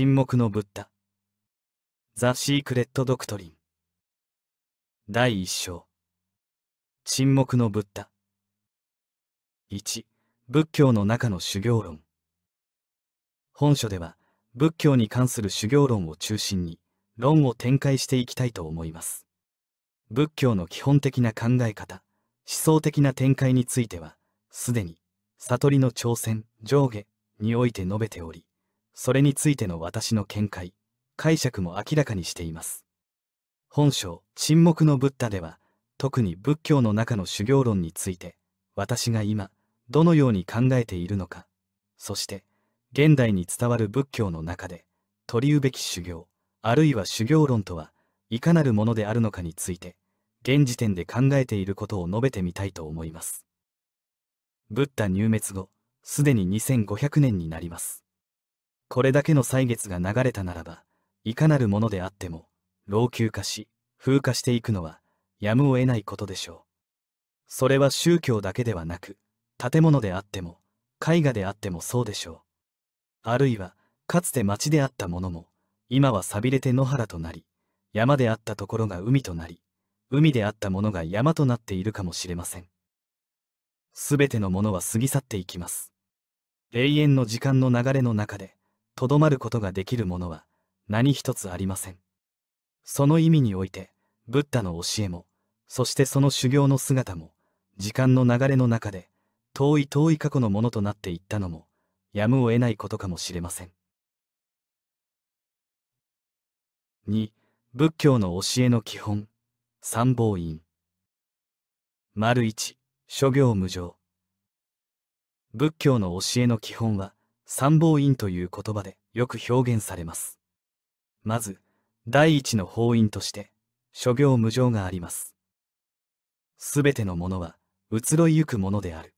沈黙のブッダ。ザ・シークレット・ドクトリン。第1章。沈黙のブッダ。1、仏教の中の修行論。本書では、仏教に関する修行論を中心に、論を展開していきたいと思います。仏教の基本的な考え方、思想的な展開については、すでに、悟りの挑戦、上下において述べており、それについての私の見解解釈も明らかにしています本書「沈黙のブッダ」では特に仏教の中の修行論について私が今どのように考えているのかそして現代に伝わる仏教の中で取りうべき修行あるいは修行論とはいかなるものであるのかについて現時点で考えていることを述べてみたいと思います。ブッダ入滅後すでに2500年になります。これだけの歳月が流れたならば、いかなるものであっても、老朽化し、風化していくのは、やむを得ないことでしょう。それは宗教だけではなく、建物であっても、絵画であってもそうでしょう。あるいは、かつて町であったものも、今は寂れて野原となり、山であったところが海となり、海であったものが山となっているかもしれません。すべてのものは過ぎ去っていきます。永遠の時間の流れの中で、とどまることができるものは何一つありません。その意味において、ブッダの教えも、そしてその修行の姿も、時間の流れの中で、遠い遠い過去のものとなっていったのも、やむを得ないことかもしれません。2. 仏教の教えの基本三宝院丸1諸行無常仏教の教えの基本は参謀院という言葉でよく表現されます。まず、第一の法院として、諸行無常があります。すべてのものは、移ろいゆくものである。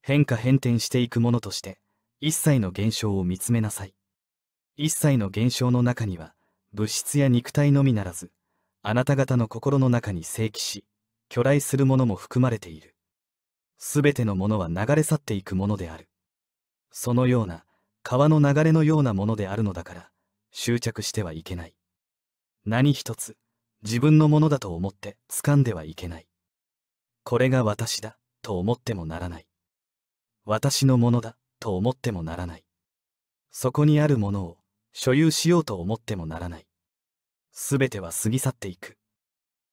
変化変転していくものとして、一切の現象を見つめなさい。一切の現象の中には、物質や肉体のみならず、あなた方の心の中に正規し、巨来するものも含まれている。すべてのものは流れ去っていくものである。そのような川の流れのようなものであるのだから執着してはいけない何一つ自分のものだと思って掴んではいけないこれが私だと思ってもならない私のものだと思ってもならないそこにあるものを所有しようと思ってもならないすべては過ぎ去っていく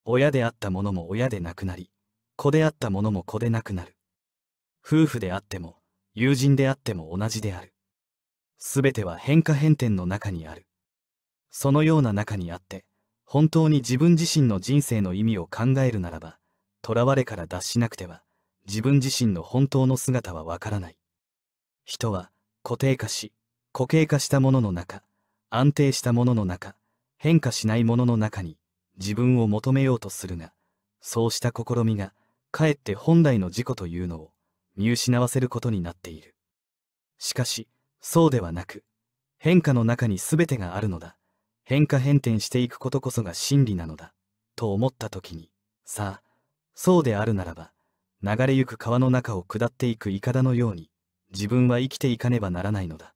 親であったものも親でなくなり子であったものも子でなくなる夫婦であっても友人であっても同じである。すべては変化変転の中にある。そのような中にあって、本当に自分自身の人生の意味を考えるならば、囚われから脱しなくては、自分自身の本当の姿はわからない。人は固定化し、固形化したものの中、安定したものの中、変化しないものの中に自分を求めようとするが、そうした試みが、かえって本来の自己というのを見失わせることになっている。しかし、そうではなく、変化の中に全てがあるのだ。変化変転していくことこそが真理なのだ。と思った時に、さあ、そうであるならば、流れゆく川の中を下っていくだのように、自分は生きていかねばならないのだ。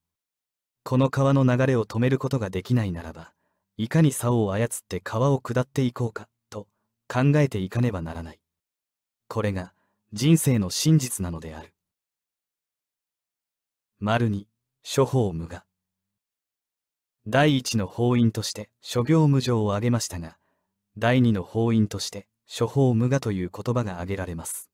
この川の流れを止めることができないならば、いかに竿を操って川を下っていこうか、と考えていかねばならない。これが、人生の真実なのである。丸に処方無我。第一の法院として諸行無常を挙げましたが、第二の法院として処方無我という言葉が挙げられます。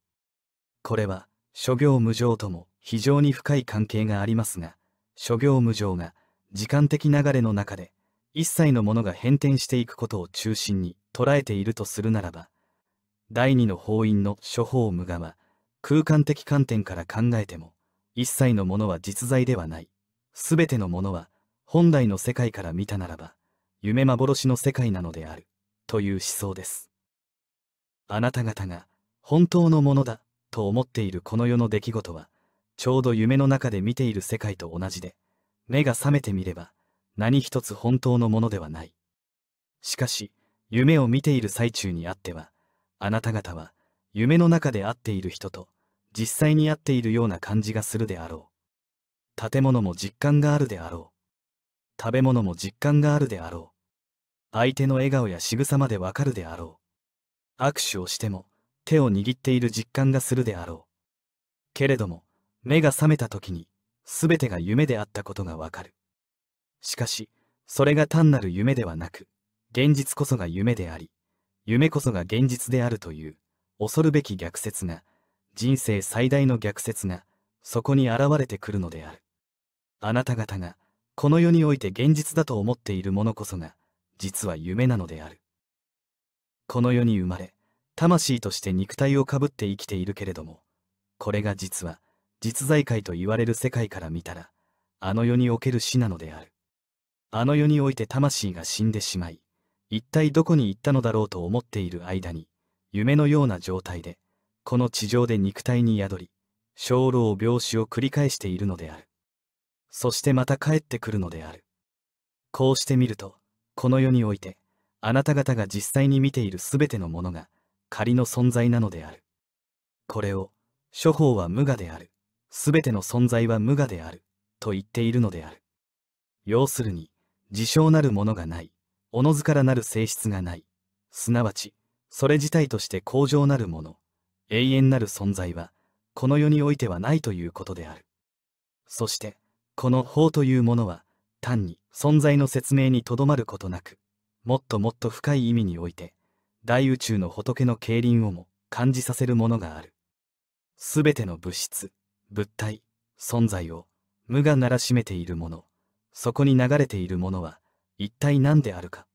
これは諸行無常とも非常に深い関係がありますが、諸行無常が時間的流れの中で一切のものが変転していくことを中心に捉えているとするならば、第二の法院の処方無我は空間的観点から考えても一切のものは実在ではない全てのものは本来の世界から見たならば夢幻の世界なのであるという思想ですあなた方が本当のものだと思っているこの世の出来事はちょうど夢の中で見ている世界と同じで目が覚めてみれば何一つ本当のものではないしかし夢を見ている最中にあってはあなた方は夢の中で会っている人と実際に会っているような感じがするであろう。建物も実感があるであろう。食べ物も実感があるであろう。相手の笑顔や仕草までわかるであろう。握手をしても手を握っている実感がするであろう。けれども、目が覚めた時に、全てが夢であったことがわかる。しかし、それが単なる夢ではなく、現実こそが夢であり、夢こそが現実であるという恐るべき逆説が人生最大の逆説がそこに現れてくるのであるあなた方がこの世において現実だと思っているものこそが実は夢なのであるこの世に生まれ魂として肉体をかぶって生きているけれどもこれが実は実在界と言われる世界から見たらあの世における死なのであるあの世において魂が死んでしまい一体どこに行ったのだろうと思っている間に、夢のような状態で、この地上で肉体に宿り、生老病死を繰り返しているのである。そしてまた帰ってくるのである。こうしてみると、この世において、あなた方が実際に見ているすべてのものが、仮の存在なのである。これを、諸法は無我である。すべての存在は無我である。と言っているのである。要するに、自称なるものがない。おのずからなる性質がない。すなわち、それ自体として恒常なるもの、永遠なる存在は、この世においてはないということである。そして、この法というものは、単に存在の説明にとどまることなく、もっともっと深い意味において、大宇宙の仏の競輪をも感じさせるものがある。すべての物質、物体、存在を無がならしめているもの、そこに流れているものは、一体何であるか。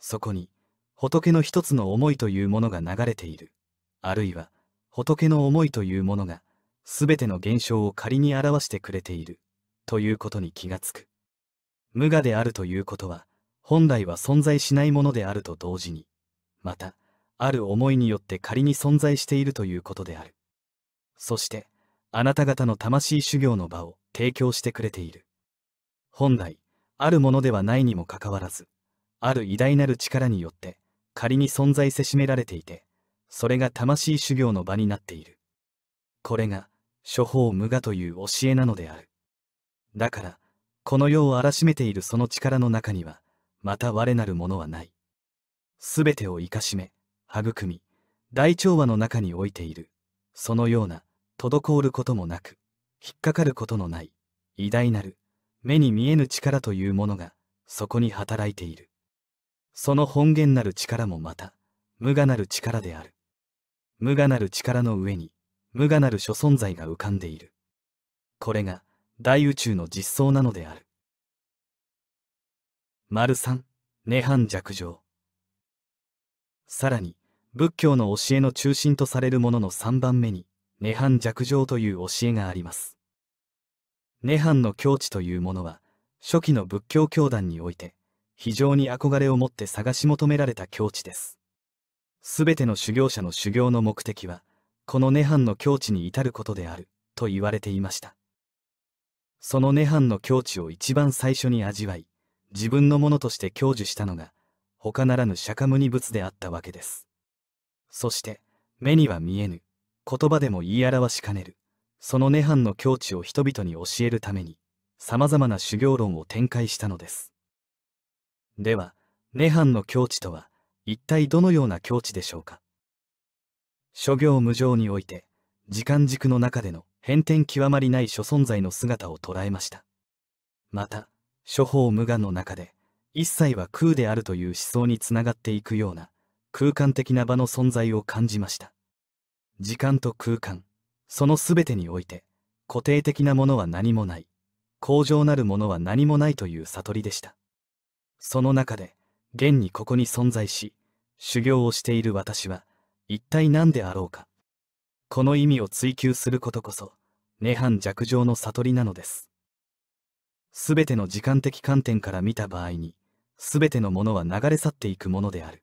そこに、仏の一つの思いというものが流れている。あるいは、仏の思いというものが、すべての現象を仮に表してくれている、ということに気がつく。無我であるということは、本来は存在しないものであると同時に、また、ある思いによって仮に存在しているということである。そして、あなた方の魂修行の場を提供してくれている。本来、あるものではないにもかかわらず、ある偉大なる力によって仮に存在せしめられていて、それが魂修行の場になっている。これが諸法無我という教えなのである。だから、この世を荒らしめているその力の中には、また我なるものはない。すべてを生かしめ、育み、大調和の中に置いている。そのような、滞ることもなく、引っかかることのない、偉大なる、目に見えぬ力というものがそこに働いているその本源なる力もまた無我なる力である無我なる力の上に無我なる諸存在が浮かんでいるこれが大宇宙の実相なのである丸三涅槃弱情さらに仏教の教えの中心とされるものの3番目に涅槃弱情という教えがあります涅槃の境地というものは初期の仏教教団において非常に憧れを持って探し求められた境地です。すべての修行者の修行の目的はこの涅槃の境地に至ることであると言われていました。その涅槃の境地を一番最初に味わい自分のものとして享受したのが他ならぬ釈迦牟尼仏であったわけです。そして目には見えぬ言葉でも言い表しかねるその涅槃の境地を人々に教えるためにさまざまな修行論を展開したのですでは涅槃の境地とは一体どのような境地でしょうか諸行無常において時間軸の中での変転極まりない諸存在の姿を捉えましたまた諸法無我の中で一切は空であるという思想につながっていくような空間的な場の存在を感じました時間と空間その全てにおいて固定的なものは何もない向上なるものは何もないという悟りでしたその中で現にここに存在し修行をしている私は一体何であろうかこの意味を追求することこそ涅槃弱情の悟りなのです全ての時間的観点から見た場合に全てのものは流れ去っていくものである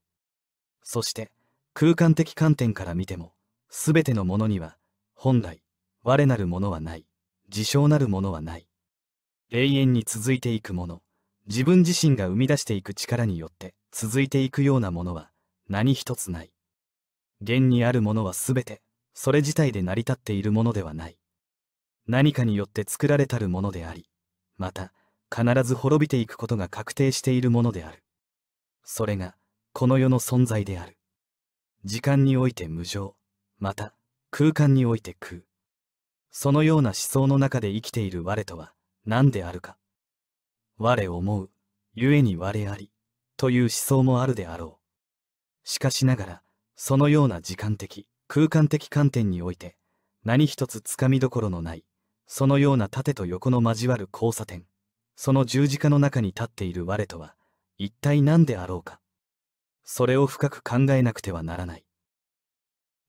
そして空間的観点から見ても全てのものには本来、我なるものはない、自称なるものはない。永遠に続いていくもの、自分自身が生み出していく力によって続いていくようなものは何一つない。現にあるものはすべて、それ自体で成り立っているものではない。何かによって作られたるものであり、また、必ず滅びていくことが確定しているものである。それが、この世の存在である。時間において無常、また、空間において空。そのような思想の中で生きている我とは何であるか。我思う、故に我あり、という思想もあるであろう。しかしながら、そのような時間的、空間的観点において、何一つつかみどころのない、そのような縦と横の交わる交差点、その十字架の中に立っている我とは、一体何であろうか。それを深く考えなくてはならない。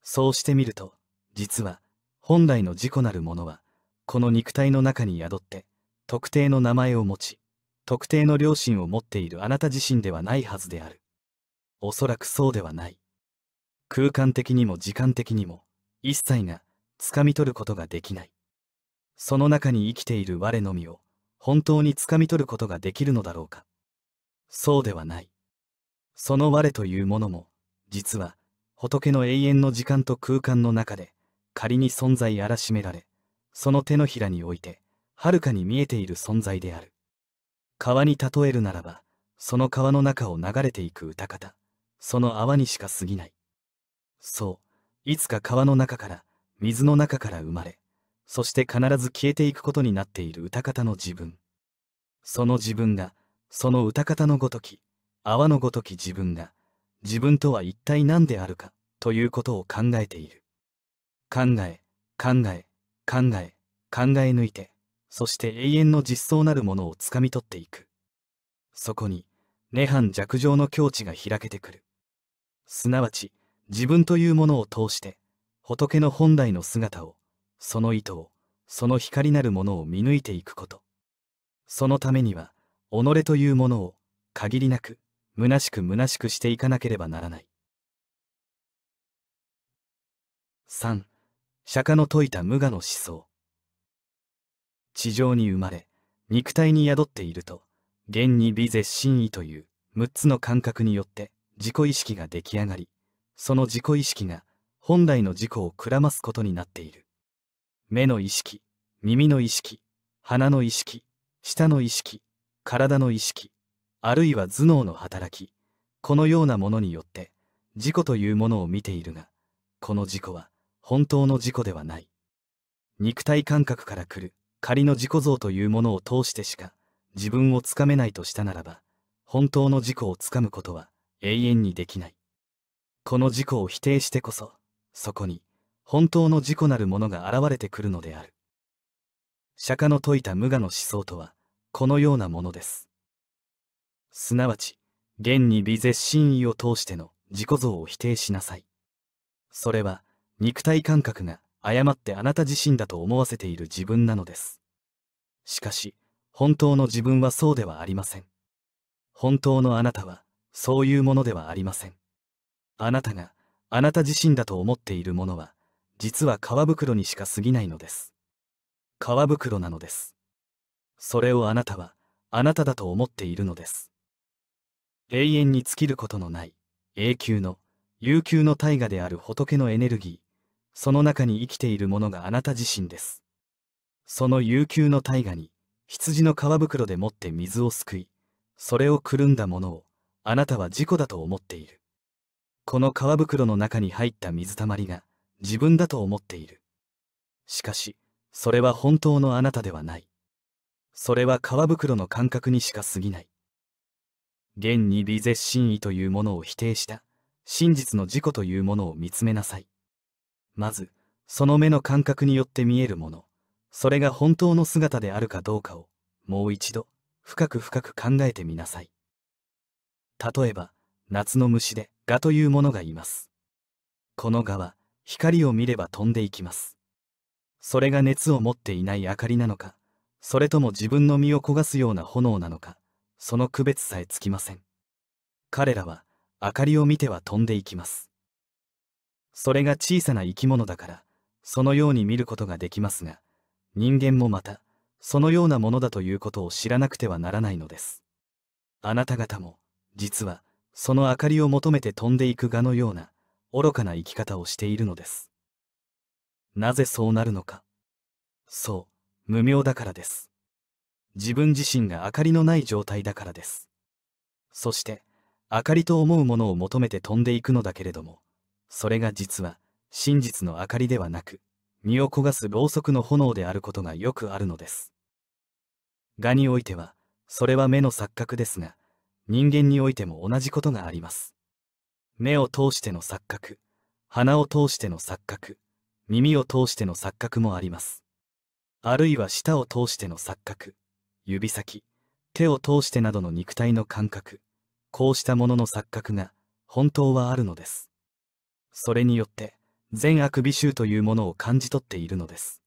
そうしてみると、実は本来の事故なるものはこの肉体の中に宿って特定の名前を持ち特定の良心を持っているあなた自身ではないはずであるおそらくそうではない空間的にも時間的にも一切がつかみ取ることができないその中に生きている我のみを本当につかみ取ることができるのだろうかそうではないその我というものも実は仏の永遠の時間と空間の中で仮に存在あらしめられ、その手のひらにおいて、はるかに見えている存在である。川に例えるならば、その川の中を流れていく歌方、その泡にしか過ぎない。そう、いつか川の中から、水の中から生まれ、そして必ず消えていくことになっている歌方の自分。その自分が、その歌方のごとき、泡のごとき自分が、自分とは一体何であるか、ということを考えている。考え、考え、考え、考え抜いて、そして永遠の実相なるものをつかみ取っていく。そこに、涅槃弱情の境地が開けてくる。すなわち、自分というものを通して、仏の本来の姿を、その意図を、その光なるものを見抜いていくこと。そのためには、己というものを、限りなく、虚しく虚しくしていかなければならない。3. 釈迦の説いた無我の思想地上に生まれ肉体に宿っていると現に美絶真意という6つの感覚によって自己意識が出来上がりその自己意識が本来の自己をくらますことになっている目の意識耳の意識鼻の意識舌の意識体の意識あるいは頭脳の働きこのようなものによって自己というものを見ているがこの自己は本当の自己ではない肉体感覚から来る仮の自己像というものを通してしか自分をつかめないとしたならば本当の自己をつかむことは永遠にできないこの自己を否定してこそそこに本当の自己なるものが現れてくるのである釈迦の説いた無我の思想とはこのようなものですすなわち現に微絶真意を通しての自己像を否定しなさいそれは肉体感覚が誤ってあなた自身だと思わせている自分なのです。しかし、本当の自分はそうではありません。本当のあなたは、そういうものではありません。あなたが、あなた自身だと思っているものは、実は皮袋にしか過ぎないのです。皮袋なのです。それをあなたは、あなただと思っているのです。永遠に尽きることのない、永久の、悠久の大河である仏のエネルギー、その中に生きているものがあなた自身です。その悠久の大河に、羊の皮袋でもって水をすくい、それをくるんだものを、あなたは事故だと思っている。この皮袋の中に入った水たまりが、自分だと思っている。しかし、それは本当のあなたではない。それは皮袋の感覚にしか過ぎない。現に微絶真意というものを否定した、真実の事故というものを見つめなさい。まずその目の感覚によって見えるものそれが本当の姿であるかどうかをもう一度深く深く考えてみなさい例えば夏の虫で蛾というものがいますこの蛾は光を見れば飛んでいきますそれが熱を持っていない明かりなのかそれとも自分の身を焦がすような炎なのかその区別さえつきません彼らは明かりを見ては飛んでいきますそれが小さな生き物だから、そのように見ることができますが、人間もまた、そのようなものだということを知らなくてはならないのです。あなた方も、実は、その明かりを求めて飛んでいくがのような、愚かな生き方をしているのです。なぜそうなるのか。そう、無明だからです。自分自身が明かりのない状態だからです。そして、明かりと思うものを求めて飛んでいくのだけれども、それが実は、真実の明かりではなく、身を焦がすろうそくの炎であることがよくあるのです。蛾においては、それは目の錯覚ですが、人間においても同じことがあります。目を通しての錯覚、鼻を通しての錯覚、耳を通しての錯覚もあります。あるいは舌を通しての錯覚、指先、手を通してなどの肉体の感覚、こうしたものの錯覚が本当はあるのです。それによって善悪美醜というものを感じ取っているのです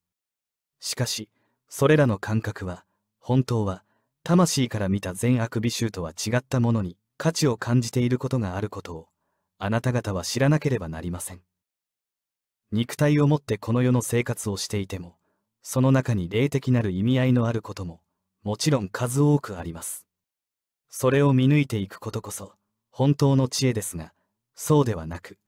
しかしそれらの感覚は本当は魂から見た善悪美醜とは違ったものに価値を感じていることがあることをあなた方は知らなければなりません肉体を持ってこの世の生活をしていてもその中に霊的なる意味合いのあることももちろん数多くありますそれを見抜いていくことこそ本当の知恵ですがそうではなく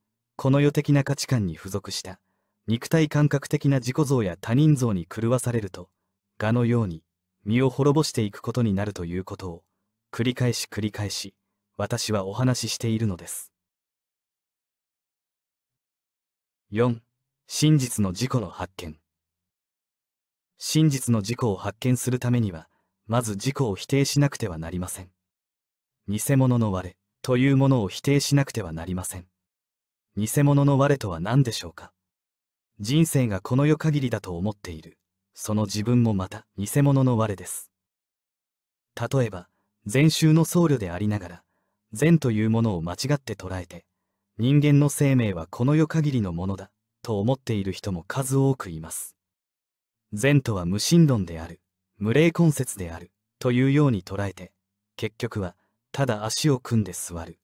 この世的な価値観に付属した肉体感覚的な自己像や他人像に狂わされると蛾のように身を滅ぼしていくことになるということを繰り返し繰り返し私はお話ししているのです4真実の事故の発見真実の事故を発見するためにはまず事故を否定しなくてはなりません偽物の我というものを否定しなくてはなりません偽物の我とは何でしょうか人生がこの世限りだと思っているその自分もまた偽物の我です例えば禅宗の僧侶でありながら善というものを間違って捉えて人間の生命はこの世限りのものだと思っている人も数多くいます善とは無神論である無霊根節であるというように捉えて結局はただ足を組んで座る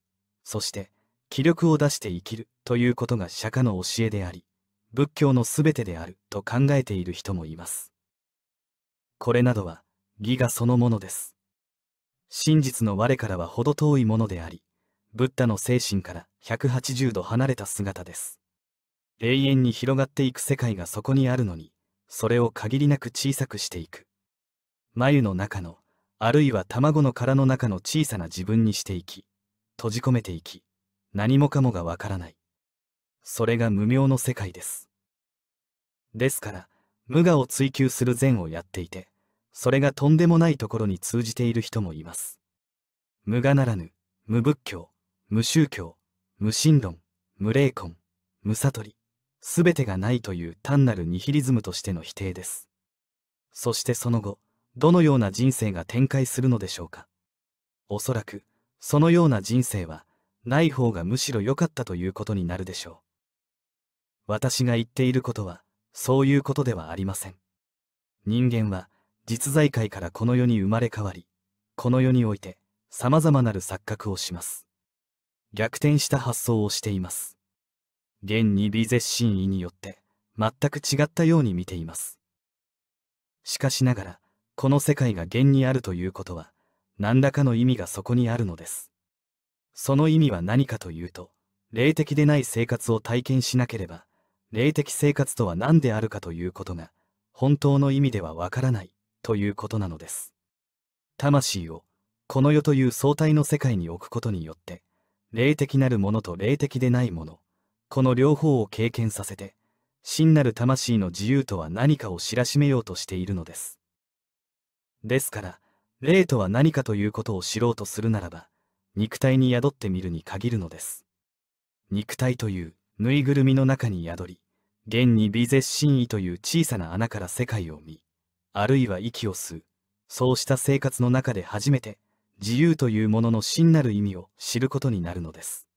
そして気力を出して生きるということが釈迦の教えであり仏教のべてであると考えている人もいますこれなどは義がそのものです真実の我からは程遠いものでありブッダの精神から180度離れた姿です永遠に広がっていく世界がそこにあるのにそれを限りなく小さくしていく眉の中のあるいは卵の殻の中の小さな自分にしていき閉じ込めていき何もかもがわからないそれが無明の世界です。ですから、無我を追求する善をやっていて、それがとんでもないところに通じている人もいます。無我ならぬ、無仏教、無宗教、無神論、無霊魂、無悟り、すべてがないという単なるニヒリズムとしての否定です。そしてその後、どのような人生が展開するのでしょうか。おそらく、そのような人生は、ない方がむしろ良かったということになるでしょう。私が言っていることはそういうことではありません人間は実在界からこの世に生まれ変わりこの世において様々なる錯覚をします逆転した発想をしています現に微絶神意によって全く違ったように見ていますしかしながらこの世界が現にあるということは何らかの意味がそこにあるのですその意味は何かというと霊的でない生活を体験しなければ霊的生活とは何であるかということが本当の意味ではわからないということなのです魂をこの世という相対の世界に置くことによって霊的なるものと霊的でないものこの両方を経験させて真なる魂の自由とは何かを知らしめようとしているのですですから霊とは何かということを知ろうとするならば肉体に宿ってみるに限るのです肉体というぬいぐるみの中に宿り現に微絶神意という小さな穴から世界を見あるいは息を吸うそうした生活の中で初めて自由というものの真なる意味を知ることになるのです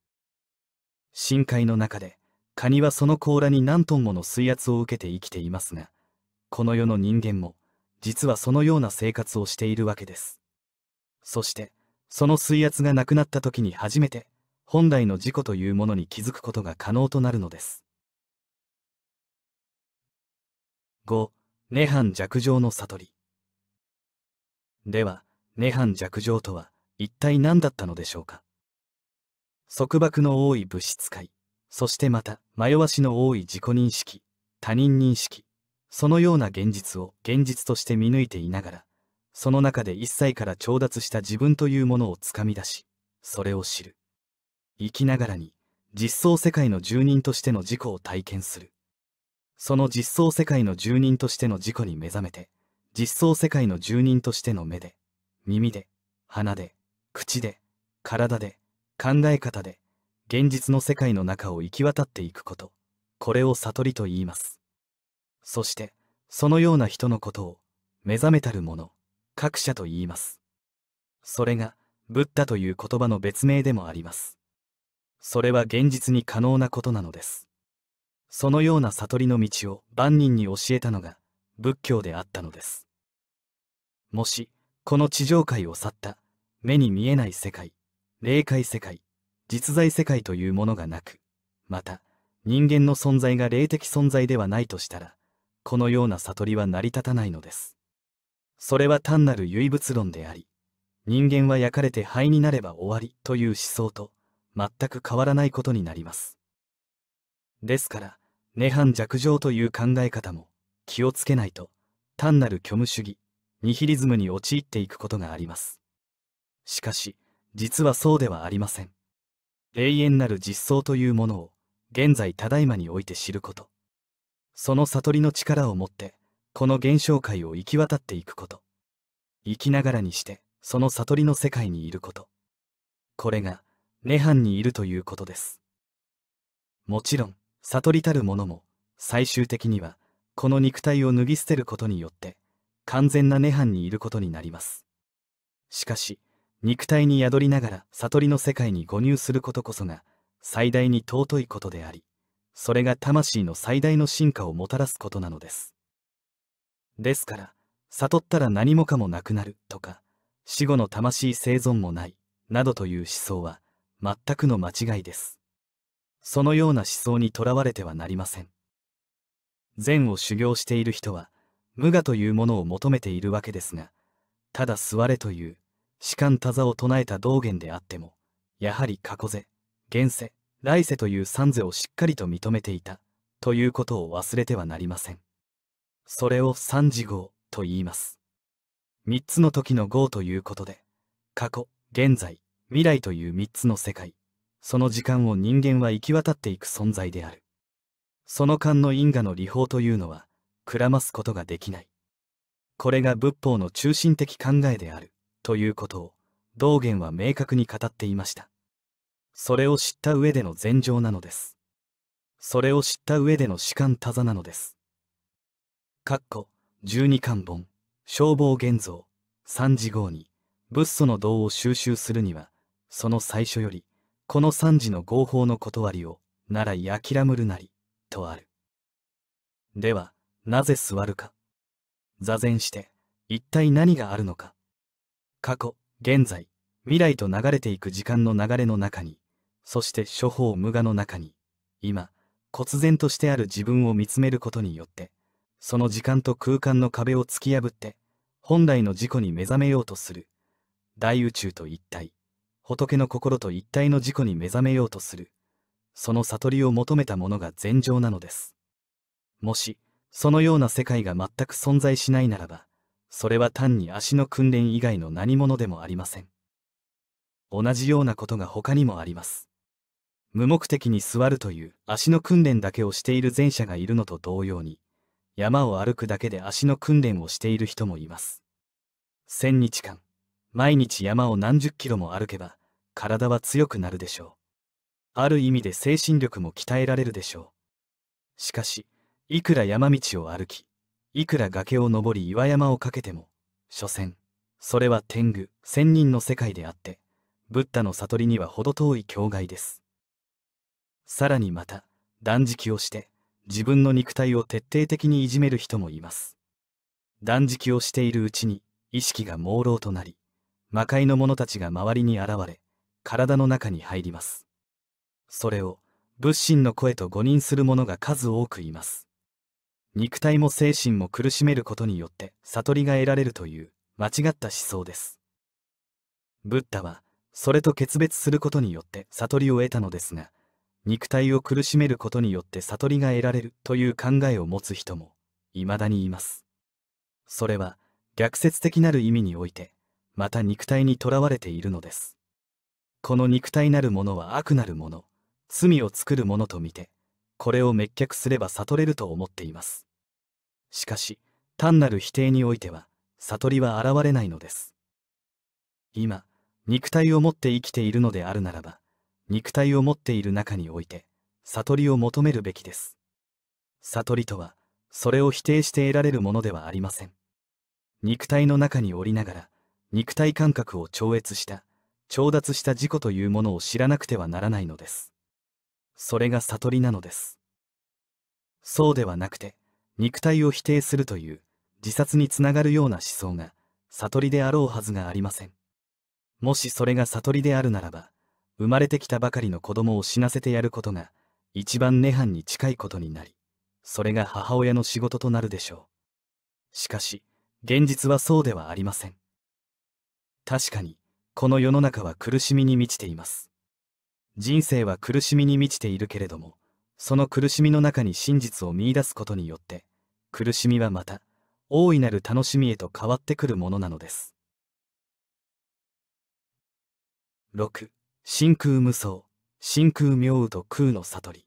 深海の中でカニはその甲羅に何トンもの水圧を受けて生きていますがこの世の人間も実はそのような生活をしているわけですそしてその水圧がなくなった時に初めて本来の自己というものに気づくことが可能となるのです。5. 涅槃弱情の悟りでは、涅槃弱情とは一体何だったのでしょうか束縛の多い物質界、そしてまた迷わしの多い自己認識、他人認識、そのような現実を現実として見抜いていながら、その中で一切から調達した自分というものをつかみ出し、それを知る。生きながらに実相世界の住人としての自己を体験するその実相世界の住人としての自己に目覚めて実相世界の住人としての目で耳で鼻で口で体で考え方で現実の世界の中を行き渡っていくことこれを悟りと言いますそしてそのような人のことを目覚めたる者各社と言いますそれがブッダという言葉の別名でもありますそれは現実に可能なことなのですそのような悟りの道を万人に教えたのが仏教であったのですもしこの地上界を去った目に見えない世界霊界世界実在世界というものがなくまた人間の存在が霊的存在ではないとしたらこのような悟りは成り立たないのですそれは単なる唯物論であり人間は焼かれて灰になれば終わりという思想と全く変わらないことになります。ですから、涅槃弱情という考え方も気をつけないと、単なる虚無主義、ニヒリズムに陥っていくことがあります。しかし、実はそうではありません。永遠なる実相というものを、現在ただいまにおいて知ること。その悟りの力を持って、この現象界を行き渡っていくこと。生きながらにして、その悟りの世界にいること。これが、涅槃にいるということです。もちろん、悟りたる者も、最終的には、この肉体を脱ぎ捨てることによって、完全な涅槃にいることになります。しかし、肉体に宿りながら悟りの世界に誤入することこそが、最大に尊いことであり、それが魂の最大の進化をもたらすことなのです。ですから、悟ったら何もかもなくなるとか、死後の魂生存もない、などという思想は、全くの間違いです。そのような思想にとらわれてはなりません。禅を修行している人は、無我というものを求めているわけですが、ただ座れという、士官多座を唱えた道元であっても、やはり過去世、現世、来世という三世をしっかりと認めていた、ということを忘れてはなりません。それを三次号と言います。三つの時の号ということで、過去、現在、未来という3つの世界その時間を人間は行き渡っていく存在であるその間の因果の理法というのはくらますことができないこれが仏法の中心的考えであるということを道元は明確に語っていましたそれを知った上での禅情なのですそれを知った上での士官多座なのですかっこ12巻本消防現像3次号に仏祖の道を収集するにはその最初より、この三時の合法の断りを、ならい諦むるなり、とある。では、なぜ座るか。座禅して、一体何があるのか。過去、現在、未来と流れていく時間の流れの中に、そして処方無我の中に、今、忽然としてある自分を見つめることによって、その時間と空間の壁を突き破って、本来の自己に目覚めようとする、大宇宙と一体、仏の心と一体の自己に目覚めようとする、その悟りを求めたものが禅情なのです。もし、そのような世界が全く存在しないならば、それは単に足の訓練以外の何者でもありません。同じようなことが他にもあります。無目的に座るという足の訓練だけをしている前者がいるのと同様に、山を歩くだけで足の訓練をしている人もいます。千日間。毎日山を何十キロも歩けば、体は強くなるでしょう。ある意味で精神力も鍛えられるでしょう。しかし、いくら山道を歩き、いくら崖を登り岩山をかけても、所詮、それは天狗、仙人の世界であって、ブッダの悟りには程遠い境外です。さらにまた、断食をして、自分の肉体を徹底的にいじめる人もいます。断食をしているうちに、意識が朦朧となり、魔界の者たちが周りに現れ体の中に入りますそれを仏心の声と誤認する者が数多くいます肉体も精神も苦しめることによって悟りが得られるという間違った思想ですブッダはそれと決別することによって悟りを得たのですが肉体を苦しめることによって悟りが得られるという考えを持つ人もいまだにいますそれは逆説的なる意味においてまた肉体にとらわれているのですこの肉体なるものは悪なるもの罪を作るものとみてこれを滅却すれば悟れると思っていますしかし単なる否定においては悟りは現れないのです今肉体を持って生きているのであるならば肉体を持っている中において悟りを求めるべきです悟りとはそれを否定して得られるものではありません肉体の中におりながら肉体感覚を超越した調達した事故というものを知らなくてはならないのですそれが悟りなのですそうではなくて肉体を否定するという自殺につながるような思想が悟りであろうはずがありませんもしそれが悟りであるならば生まれてきたばかりの子供を死なせてやることが一番涅槃に近いことになりそれが母親の仕事となるでしょうしかし現実はそうではありません確かにこの世の中は苦しみに満ちています人生は苦しみに満ちているけれどもその苦しみの中に真実を見いだすことによって苦しみはまた大いなる楽しみへと変わってくるものなのです6真空無双真空妙雨と空の悟り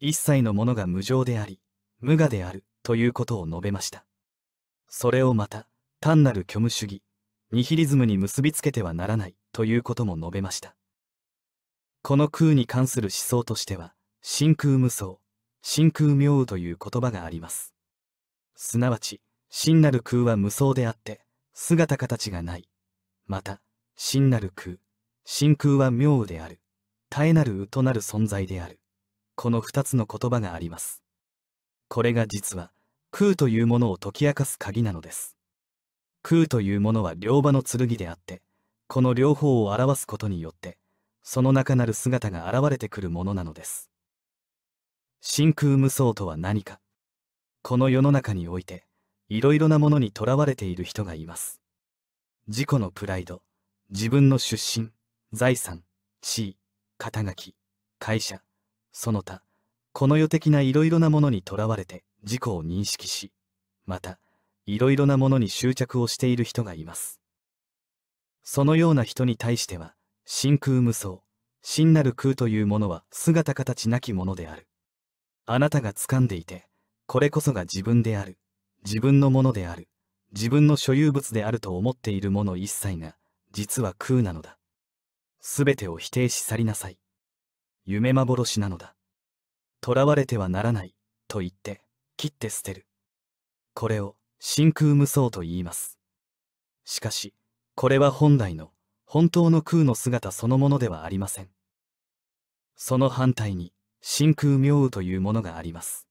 一切のものが無常であり無我であるということを述べましたそれをまた単なる虚無主義ニヒリズムに結びつけてはならないということも述べましたこの空に関する思想としては真空無双真空妙雨という言葉がありますすなわち真なる空は無双であって姿形がないまた真なる空真空は妙雨である絶えなる宇となる存在であるこの2つの言葉がありますこれが実は空というものを解き明かす鍵なのです空というものは両場の剣であって、この両方を表すことによって、その中なる姿が現れてくるものなのです。真空無双とは何か。この世の中において、いろいろなものにとらわれている人がいます。自己のプライド、自分の出身、財産、地位、肩書き、会社、その他、この世的ないろいろなものにとらわれて自己を認識し、また、いろいろなものに執着をしている人がいます。そのような人に対しては、真空無双、真なる空というものは姿形なきものである。あなたが掴んでいて、これこそが自分である、自分のものである、自分の所有物であると思っているもの一切が、実は空なのだ。すべてを否定し去りなさい。夢幻なのだ。囚われてはならない、と言って、切って捨てる。これを、真空無双と言います。しかし、これは本来の、本当の空の姿そのものではありません。その反対に、真空妙雨というものがあります。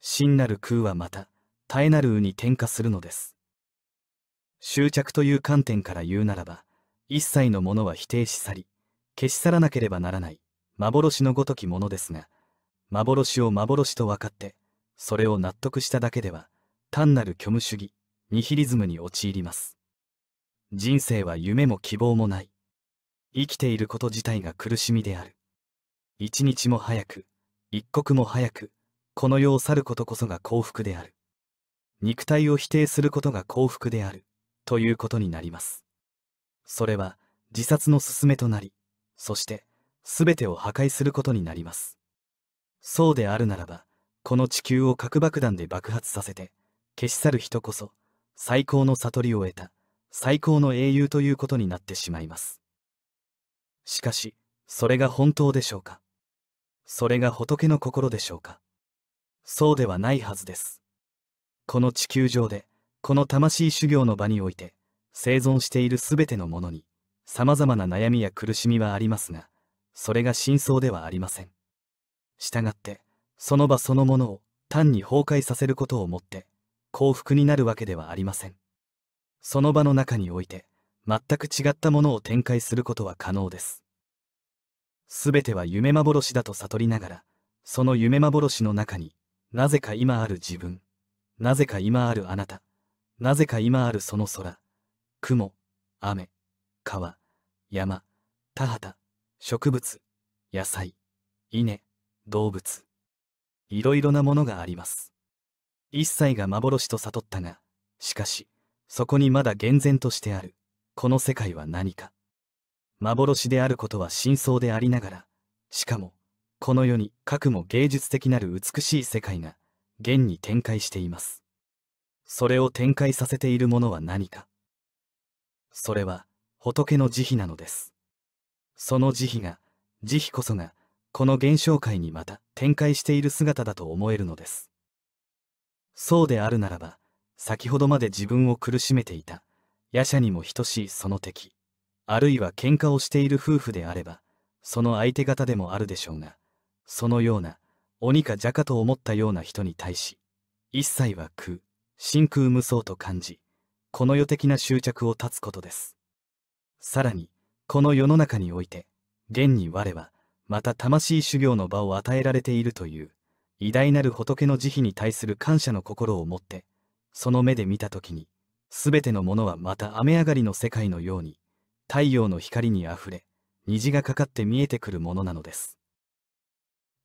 真なる空はまた、絶えなる雨に転化するのです。執着という観点から言うならば、一切のものは否定し去り、消し去らなければならない、幻のごときものですが、幻を幻と分かって、それを納得しただけでは、単なる虚無主義ニヒリズムに陥ります人生は夢も希望もない生きていること自体が苦しみである一日も早く一刻も早くこの世を去ることこそが幸福である肉体を否定することが幸福であるということになりますそれは自殺の勧めとなりそして全てを破壊することになりますそうであるならばこの地球を核爆弾で爆発させて消し去る人こそ最高の悟りを得た最高の英雄ということになってしまいますしかしそれが本当でしょうかそれが仏の心でしょうかそうではないはずですこの地球上でこの魂修行の場において生存している全てのものに様々な悩みや苦しみはありますがそれが真相ではありませんしたがってその場そのものを単に崩壊させることをもって幸福になるわけではありませんその場の中において全く違ったものを展開することは可能ですすべては夢幻だと悟りながらその夢幻の中になぜか今ある自分なぜか今あるあなたなぜか今あるその空雲雨川山田畑植物野菜稲動物いろいろなものがあります一切が幻と悟ったが、しかし、そこにまだ厳然としてある、この世界は何か。幻であることは真相でありながら、しかも、この世にかくも芸術的なる美しい世界が、現に展開しています。それを展開させているものは何か。それは、仏の慈悲なのです。その慈悲が、慈悲こそが、この現象界にまた展開している姿だと思えるのです。そうであるならば先ほどまで自分を苦しめていた夜叉にも等しいその敵あるいは喧嘩をしている夫婦であればその相手方でもあるでしょうがそのような鬼か邪かと思ったような人に対し一切は空真空無双と感じこの世的な執着を断つことですさらにこの世の中において現に我はまた魂修行の場を与えられているという偉大なる仏の慈悲に対する感謝の心を持ってその目で見た時に全てのものはまた雨上がりの世界のように太陽の光にあふれ虹がかかって見えてくるものなのです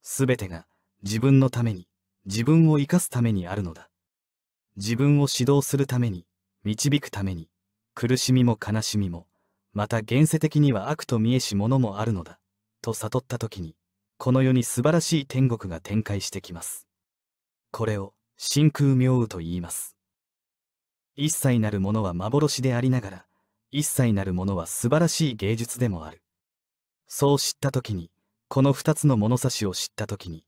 全てが自分のために自分を生かすためにあるのだ自分を指導するために導くために苦しみも悲しみもまた現世的には悪と見えしものもあるのだと悟った時にこの世に素晴らしい天国が展開してきます。これを真空妙雨と言います。一切なるものは幻でありながら、一切なるものは素晴らしい芸術でもある。そう知った時に、この二つの物差しを知った時に、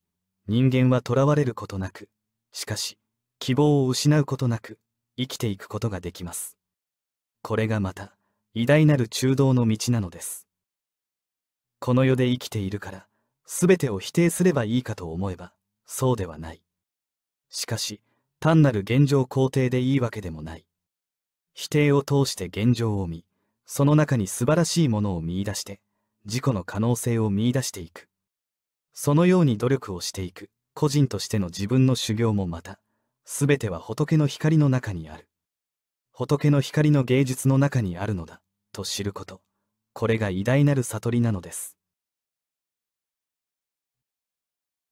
人間は囚われることなく、しかし、希望を失うことなく、生きていくことができます。これがまた、偉大なる中道の道なのです。この世で生きているから、全てを否定すればいいかと思えばそうではないしかし単なる現状肯定でいいわけでもない否定を通して現状を見その中に素晴らしいものを見いだして自己の可能性を見いだしていくそのように努力をしていく個人としての自分の修行もまた全ては仏の光の中にある仏の光の芸術の中にあるのだと知ることこれが偉大なる悟りなのです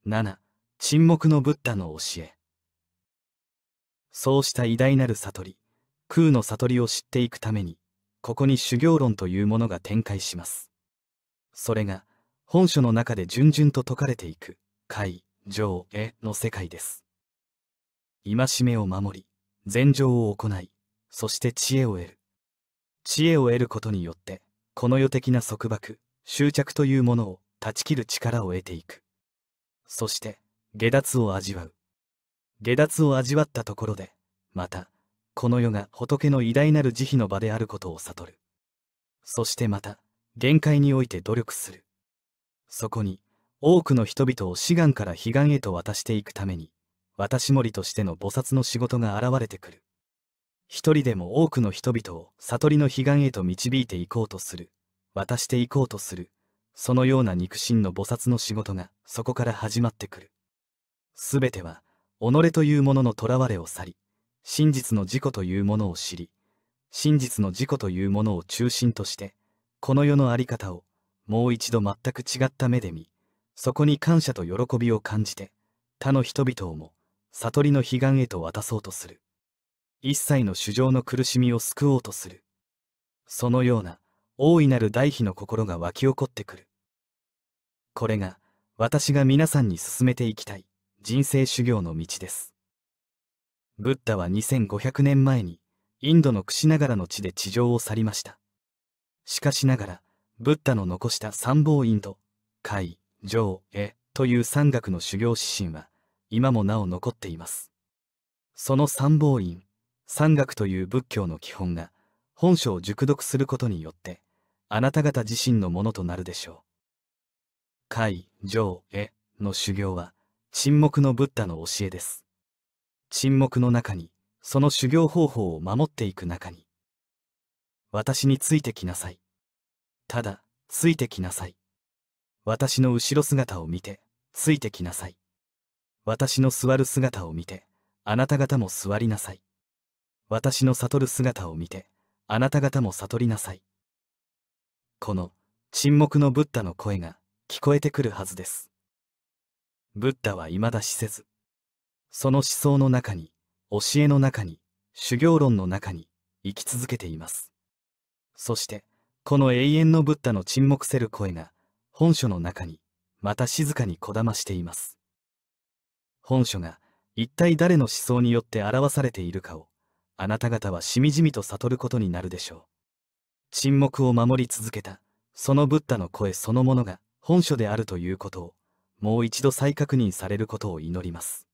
7沈黙のブッダの教えそうした偉大なる悟り空の悟りを知っていくためにここに修行論というものが展開しますそれが本書の中で順々と説かれていく解上への世界です戒めを守り禅情を行いそして知恵を得る知恵を得ることによってこの世的な束縛執着というものを断ち切る力を得ていくそして下脱を味わう下脱を味わったところでまたこの世が仏の偉大なる慈悲の場であることを悟るそしてまた限界において努力するそこに多くの人々を志願から悲願へと渡していくために私森としての菩薩の仕事が現れてくる一人でも多くの人々を悟りの悲願へと導いていこうとする渡していこうとするそのような肉親の菩薩の仕事がそこから始まってくる。すべては、己というものの囚われを去り、真実の自己というものを知り、真実の自己というものを中心として、この世の在り方をもう一度全く違った目で見、そこに感謝と喜びを感じて、他の人々をも悟りの彼岸へと渡そうとする。一切の衆生の苦しみを救おうとする。そのような大いなる大悲の心が湧き起こってくる。これが私が皆さんに進めていきたい人生修行の道です。ブッダは2500年前にインドのクシナガラの地で地上を去りました。しかしながら、ブッダの残した三謀インド、海、上、絵という山岳の修行指針は今もなお残っています。その三謀院、山岳という仏教の基本が本書を熟読することによって、あなた方自身のものとなるでしょう。海、上、への修行は、沈黙のブッダの教えです。沈黙の中に、その修行方法を守っていく中に、私についてきなさい。ただ、ついてきなさい。私の後ろ姿を見て、ついてきなさい。私の座る姿を見て、あなた方も座りなさい。私の悟る姿を見て、あなた方も悟りなさい。この、沈黙のブッダの声が、聞こえてくるはずです。ブッダは未だ死せず、その思想の中に、教えの中に、修行論の中に生き続けています。そして、この永遠のブッダの沈黙せる声が、本書の中に、また静かにこだましています。本書が、一体誰の思想によって表されているかを、あなた方はしみじみと悟ることになるでしょう。沈黙を守り続けた、そのブッダの声そのものが、本書であるということをもう一度再確認されることを祈ります